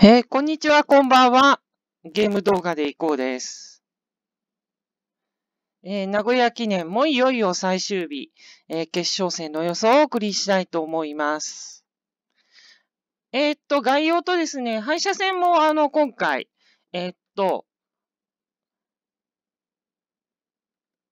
えー、こんにちは、こんばんは。ゲーム動画でいこうです。えー、名古屋記念もいよいよ最終日、えー、決勝戦の予想をお送りしたいと思います。えっと、概要とですね、敗者戦もあの、今回、えっと、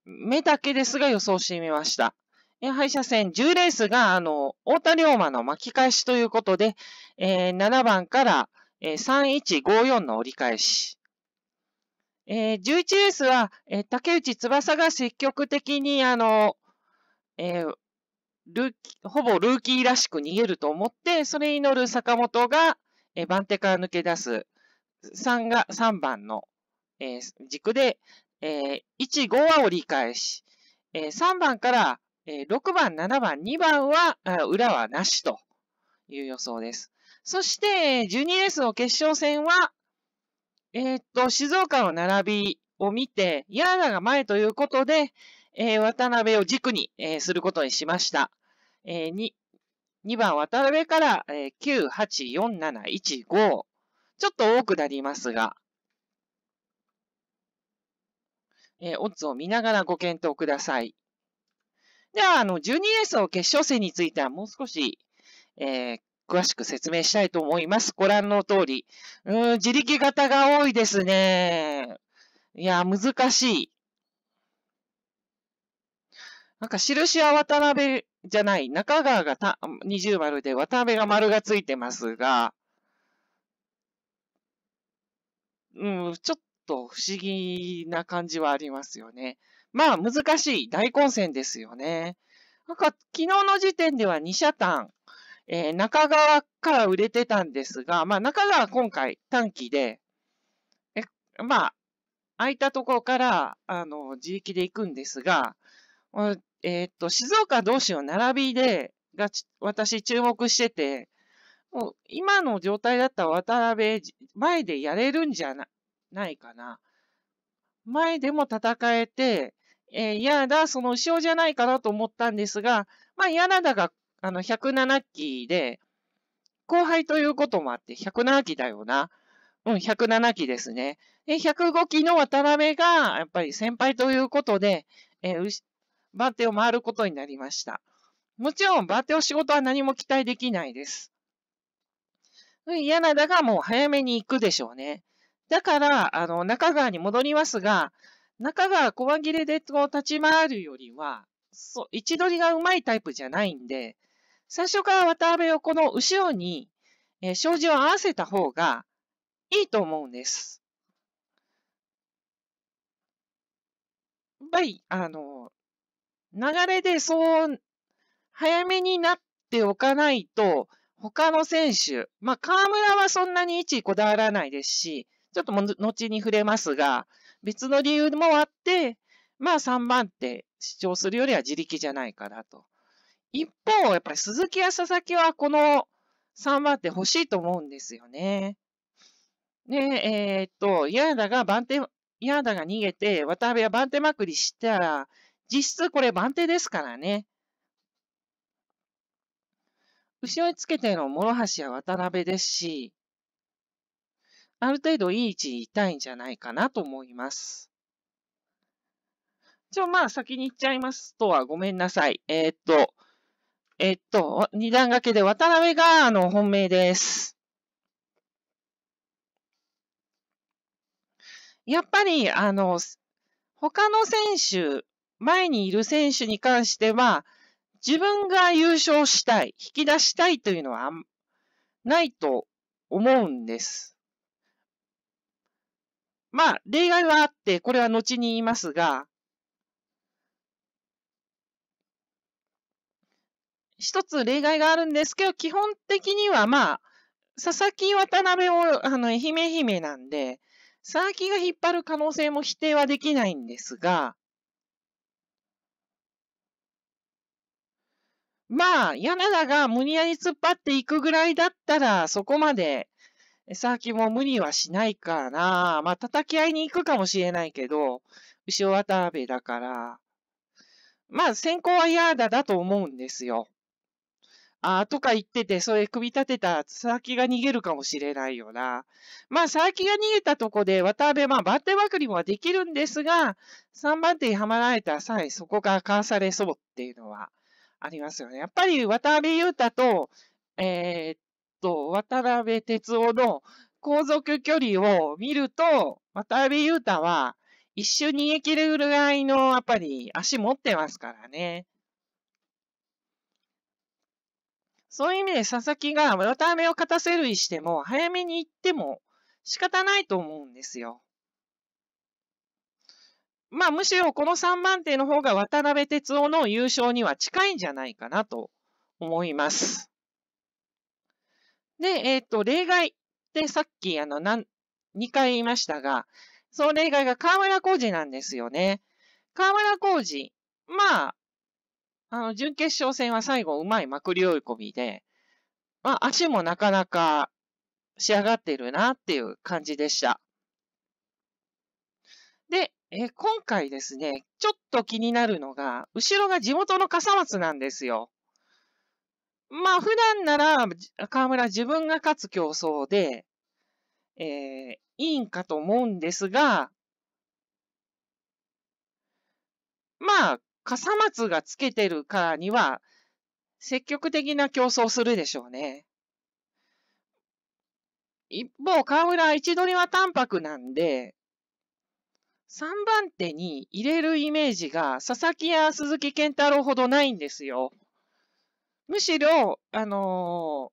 目だけですが予想してみました。え敗者戦10レースが、あの、太田龍馬の巻き返しということで、え7番から、え3154の折り返し。え11レースは、え竹内翼が積極的に、あの、えー、ルーキほぼルーキーらしく逃げると思って、それに乗る坂本が、えー、番手から抜け出す3が、3番の、えー、軸で、えー、1、5は折り返し。えー、3番から、えー、6番、7番、2番は、裏はなしという予想です。そして、12S の決勝戦は、えっ、と、静岡の並びを見て、柳ーが前ということで、えー、渡辺を軸に、えー、することにしました。えー、2, 2番渡辺から、えー、9、8、4、7、1、5。ちょっと多くなりますが、えー、オッズを見ながらご検討ください。では、あの、12レースの決勝戦についてはもう少し、えー、詳しく説明したいと思います。ご覧の通り。うーん、自力型が多いですね。いや、難しい。なんか、印は渡辺じゃない、中川がた二重丸で、渡辺が丸がついてますが、うん、ちょっと不思議な感じはありますよね。まあ、難しい大混戦ですよね。なんか、昨日の時点では二車単、えー、中川から売れてたんですが、まあ、中川今回短期で、え、まあ、空いたところから、あの、自力で行くんですが、えー、っと、静岡同士の並びで、が私注目してて、もう今の状態だったら渡辺、前でやれるんじゃなないかな。前でも戦えて、えー、だ、その後ろじゃないかなと思ったんですが、まあ、嫌らだがあの、107期で、後輩ということもあって、107期だよな。うん、107期ですね。で、105期の渡辺が、やっぱり先輩ということで、えー、バーテを回ることになりました。もちろん、バーテを仕事は何も期待できないです。柳田がもう早めに行くでしょうね。だから、あの、中川に戻りますが、中川小切れでこう立ち回るよりは、そう、位置取りがうまいタイプじゃないんで、最初から渡辺をこの後ろに、えー、障子を合わせた方がいいと思うんです。やっぱり、あの、流れでそう、早めになっておかないと、他の選手、まあ、河村はそんなに位置こだわらないですし、ちょっとも後に触れますが、別の理由もあって、まあ3番手主張するよりは自力じゃないかなと。一方、やっぱり鈴木や佐々木はこの3番手欲しいと思うんですよね。で、えー、っと、ヤーダが番手、ヤーダが逃げて、渡辺は番手まくりしたら、実質これ番手ですからね。後ろにつけての諸橋や渡辺ですし、ある程度いい位置にいたいんじゃないかなと思います。一応まあ先に行っちゃいますとはごめんなさい。えー、っと、えっと、二段掛けで渡辺が、あの、本命です。やっぱり、あの、他の選手、前にいる選手に関しては、自分が優勝したい、引き出したいというのは、ないと思うんです。まあ、例外はあって、これは後に言いますが、一つ例外があるんですけど、基本的にはまあ、佐々木渡辺を、あの、愛媛姫なんで、佐々木が引っ張る可能性も否定はできないんですが、まあ、柳田が無理やり突っ張っていくぐらいだったら、そこまで、佐々木も無理はしないからな。まあ、叩き合いに行くかもしれないけど、後ろ渡辺だから。まあ、先行は嫌だだと思うんですよ。あとか言ってて、それ組み立てた佐々木が逃げるかもしれないよな。まあ、佐々木が逃げたとこで、渡辺、まあ、バッテンばくりもできるんですが、3番手にはまられた際、そこがかわされそうっていうのはありますよね。やっぱり渡辺裕太と、えー、っと、渡辺哲夫の後続距離を見ると、渡辺裕太は、一瞬逃げ切るぐらいの、やっぱり足持ってますからね。そういう意味で佐々木が渡辺を勝たせるにしても、早めに行っても仕方ないと思うんですよ。まあ、むしろこの3番手の方が渡辺哲夫の優勝には近いんじゃないかなと思います。で、えっ、ー、と、例外ってさっき、あの、なん、2回言いましたが、その例外が河村浩二なんですよね。河村浩二、まあ、あの、準決勝戦は最後、うまいまくり追い込みで、まあ、足もなかなか仕上がってるなっていう感じでした。で、え今回ですね、ちょっと気になるのが、後ろが地元の笠松なんですよ。まあ、普段なら、河村自分が勝つ競争で、えー、いいんかと思うんですが、まあ、笠松がつけてるからには、積極的な競争するでしょうね。一方、河村は位置取りは淡白なんで、3番手に入れるイメージが佐々木や鈴木健太郎ほどないんですよ。むしろ、あのー、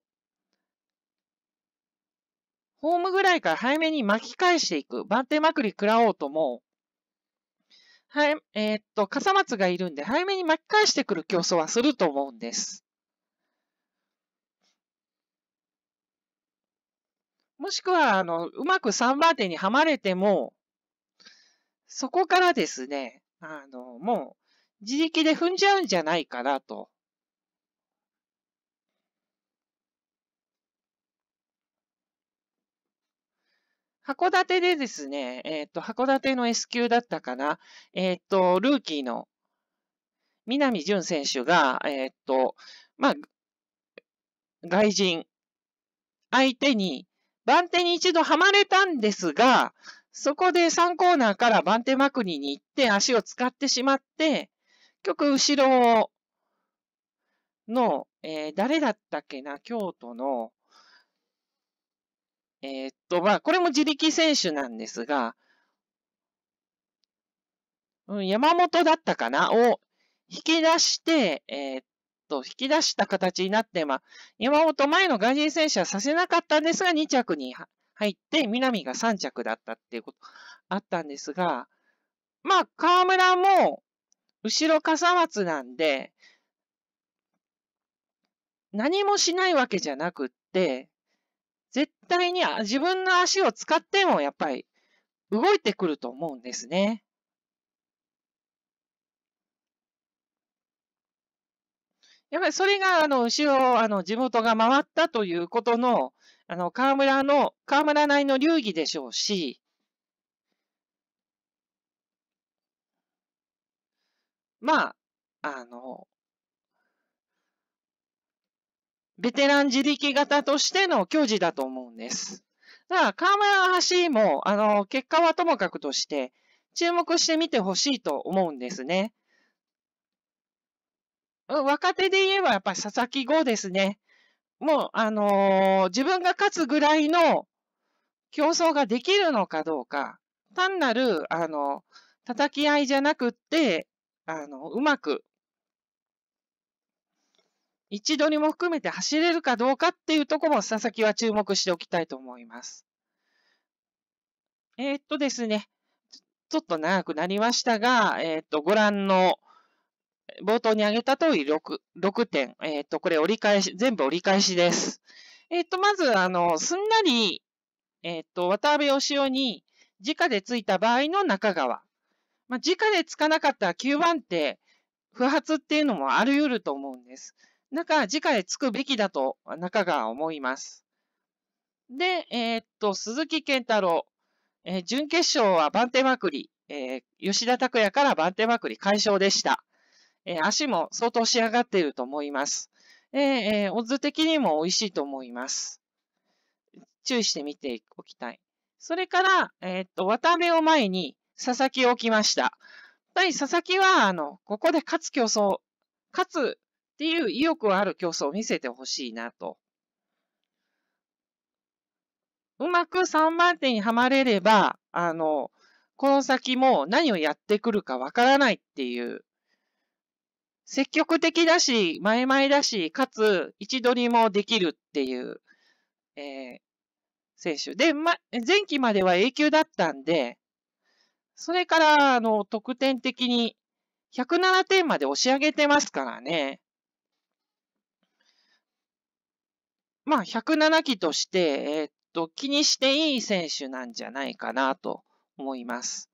ホームぐらいから早めに巻き返していく、番手まくり食らおうとも、はい、えー、っと、笠松がいるんで、早めに巻き返してくる競争はすると思うんです。もしくは、あの、うまく3番手にはまれても、そこからですね、あの、もう、自力で踏んじゃうんじゃないかなと。函館でですね、えっ、ー、と、函館の S 級だったかな、えっ、ー、と、ルーキーの南淳選手が、えっ、ー、と、まあ、外人、相手に、番手に一度はまれたんですが、そこで3コーナーから番手まくりに行って足を使ってしまって、局後ろの、えー、誰だったっけな、京都の、えー、っと、まあ、これも自力選手なんですが、うん、山本だったかなを引き出して、えー、っと、引き出した形になって、まあ、山本前の外人選手はさせなかったんですが、2着に入って、南が3着だったっていうことあったんですが、まあ、河村も、後ろ笠松なんで、何もしないわけじゃなくって、絶対に自分の足を使ってもやっぱり動いてくると思うんですね。やっぱりそれが、あの、後ろ、あの、地元が回ったということの、あの、川村の、河村内の流儀でしょうし、まあ、あの、ベテラン自力型としての教示だと思うんです。だから、河村橋も、あの、結果はともかくとして、注目してみてほしいと思うんですね。若手で言えばやっぱり佐々木剛ですね。もう、あのー、自分が勝つぐらいの競争ができるのかどうか、単なる、あの、叩き合いじゃなくって、あの、うまく位取りも含めて走れるかどうかっていうところも佐々木は注目しておきたいと思います。えー、っとですね、ちょっと長くなりましたが、えー、っと、ご覧の冒頭に挙げた通り 6, 6点、えー、っと、これ折り返し、全部折り返しです。えっと、まず、あの、すんなり、えっと、渡辺義雄に直でついた場合の中川。まあ、直でつかなかったら9番手、不発っていうのもあり得ると思うんです。中、次回つくべきだと中が思います。で、えー、っと、鈴木健太郎、えー、準決勝は番手まくり、えー、吉田拓也から番手まくり解消でした。え足も相当仕上がっていると思います。えー、オッズ的にも美味しいと思います。注意して見ておきたい。それから、えっと、渡辺を前に佐々木を置きました。対佐々木は、あの、ここで勝つ競争、勝つっていう意欲ある競争を見せてほしいなと。うまく3番手にはまれれば、あの、この先も何をやってくるかわからないっていう、積極的だし、前々だし、かつ、位置取りもできるっていう、えー、選手。で、ま、前期までは A 級だったんで、それから、あの、得点的に107点まで押し上げてますからね。まあ、107期として、えっと、気にしていい選手なんじゃないかなと思います。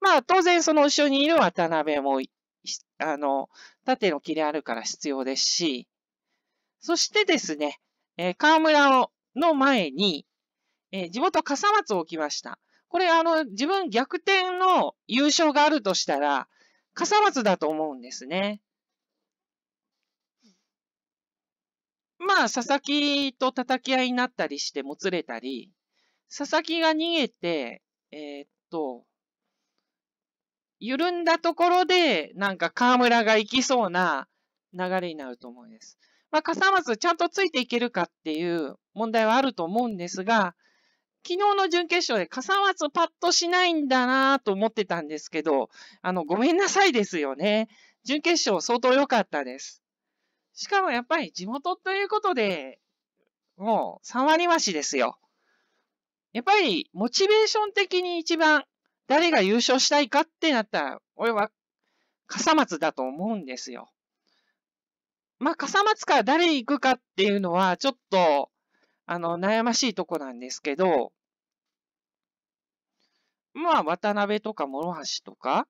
まあ、当然、その後ろにいる渡辺も、あの、縦の切れあるから必要ですし、そしてですね、えー、河村の前に、えー、地元笠松を置きました。これ、あの、自分逆転の優勝があるとしたら、笠松だと思うんですね。まあ、佐々木と叩き合いになったりしてもつれたり、佐々木が逃げて、えー、っと、緩んだところで、なんか河村が行きそうな流れになると思うんです。まあ、笠松ちゃんとついていけるかっていう問題はあると思うんですが、昨日の準決勝で笠松パッとしないんだなと思ってたんですけど、あの、ごめんなさいですよね。準決勝相当良かったです。しかもやっぱり地元ということで、もう3割増しですよ。やっぱりモチベーション的に一番誰が優勝したいかってなったら、俺は笠松だと思うんですよ。まあ、笠松から誰行くかっていうのは、ちょっと、あの、悩ましいとこなんですけど、まあ、渡辺とか諸橋とか、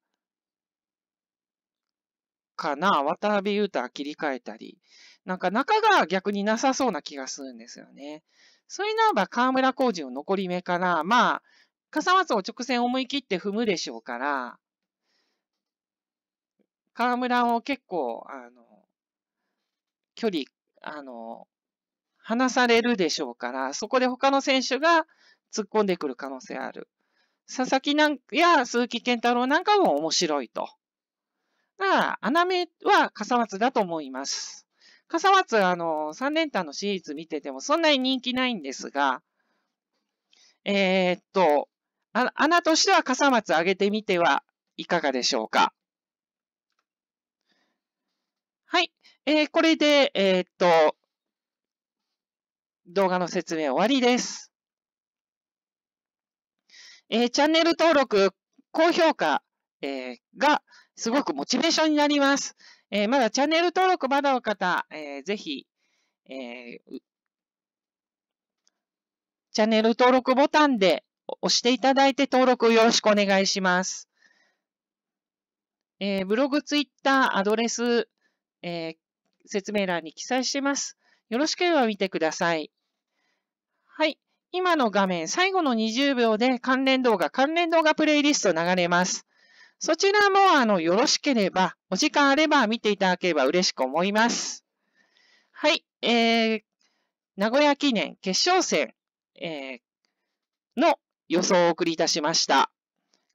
かな渡辺裕太は切り替えたり、なんか中が逆になさそうな気がするんですよね。そういうならば河村浩二の残り目から、まあ、笠松を直線思い切って踏むでしょうから、河村を結構、あの、距離、あの、離されるでしょうから、そこで他の選手が突っ込んでくる可能性ある。佐々木なんや鈴木健太郎なんかも面白いと。穴目は笠松だと思います。笠松、あの、3連単のシリーズ見ててもそんなに人気ないんですが、えー、っと、穴としては笠松上げてみてはいかがでしょうか。はい。えー、これで、えー、っと、動画の説明終わりです。えー、チャンネル登録、高評価、えー、が、すごくモチベーションになります。えー、まだチャンネル登録まだの方、えー、ぜひ、えー、チャンネル登録ボタンで押していただいて登録よろしくお願いします。えー、ブログ、ツイッター、アドレス、えー、説明欄に記載してます。よろしければ見てください。はい。今の画面、最後の20秒で関連動画、関連動画プレイリスト流れます。そちらもあの、よろしければ、お時間あれば見ていただければ嬉しく思います。はい、えー、名古屋記念決勝戦、えー、の予想をお送りいたしました。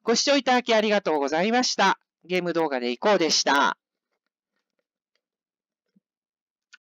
ご視聴いただきありがとうございました。ゲーム動画でいこうでした。